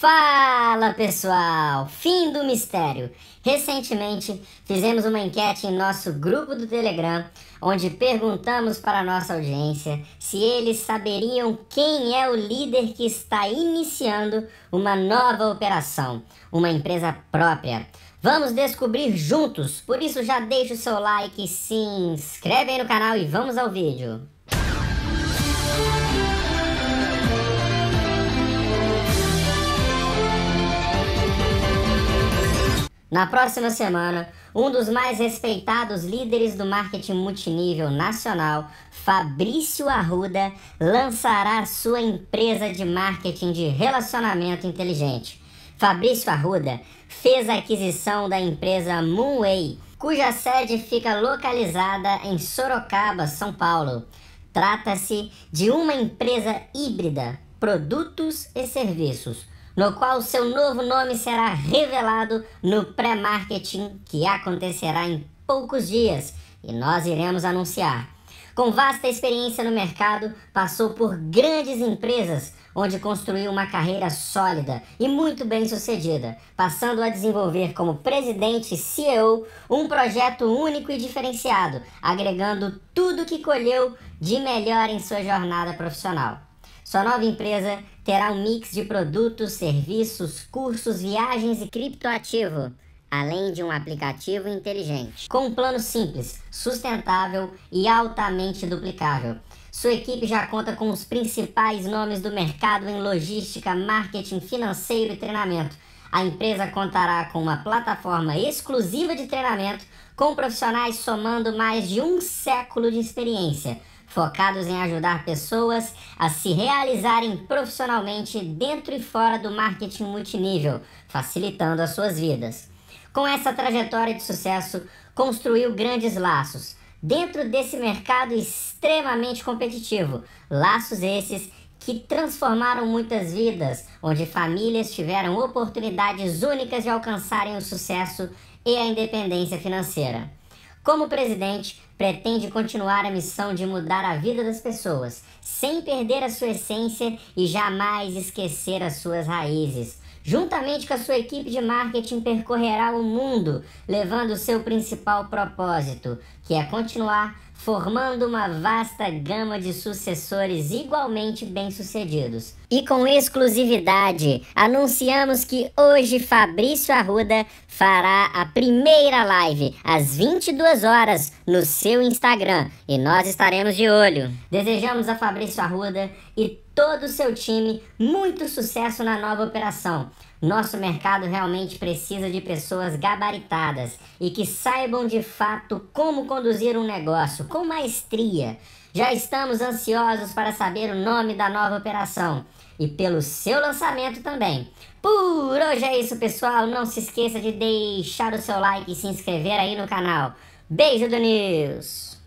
Fala pessoal! Fim do mistério! Recentemente fizemos uma enquete em nosso grupo do Telegram, onde perguntamos para nossa audiência se eles saberiam quem é o líder que está iniciando uma nova operação, uma empresa própria. Vamos descobrir juntos, por isso já deixa o seu like, se inscreve aí no canal e vamos ao vídeo! Na próxima semana, um dos mais respeitados líderes do marketing multinível nacional, Fabrício Arruda, lançará sua empresa de marketing de relacionamento inteligente. Fabrício Arruda fez a aquisição da empresa Moonway, cuja sede fica localizada em Sorocaba, São Paulo. Trata-se de uma empresa híbrida, produtos e serviços no qual seu novo nome será revelado no pré-marketing que acontecerá em poucos dias e nós iremos anunciar. Com vasta experiência no mercado, passou por grandes empresas, onde construiu uma carreira sólida e muito bem sucedida, passando a desenvolver como presidente e CEO um projeto único e diferenciado, agregando tudo que colheu de melhor em sua jornada profissional. Sua nova empresa terá um mix de produtos, serviços, cursos, viagens e criptoativo, além de um aplicativo inteligente. Com um plano simples, sustentável e altamente duplicável. Sua equipe já conta com os principais nomes do mercado em logística, marketing, financeiro e treinamento. A empresa contará com uma plataforma exclusiva de treinamento com profissionais somando mais de um século de experiência focados em ajudar pessoas a se realizarem profissionalmente dentro e fora do marketing multinível, facilitando as suas vidas. Com essa trajetória de sucesso, construiu grandes laços dentro desse mercado extremamente competitivo. Laços esses que transformaram muitas vidas, onde famílias tiveram oportunidades únicas de alcançarem o sucesso e a independência financeira. Como presidente, pretende continuar a missão de mudar a vida das pessoas, sem perder a sua essência e jamais esquecer as suas raízes. Juntamente com a sua equipe de marketing, percorrerá o mundo, levando o seu principal propósito, que é continuar formando uma vasta gama de sucessores igualmente bem-sucedidos. E com exclusividade, anunciamos que hoje Fabrício Arruda fará a primeira live às 22 horas no seu Instagram e nós estaremos de olho. Desejamos a Fabrício Arruda e todo o seu time muito sucesso na nova operação. Nosso mercado realmente precisa de pessoas gabaritadas e que saibam de fato como conduzir um negócio, com maestria. Já estamos ansiosos para saber o nome da nova operação e pelo seu lançamento também. Por hoje é isso, pessoal. Não se esqueça de deixar o seu like e se inscrever aí no canal. Beijo do News!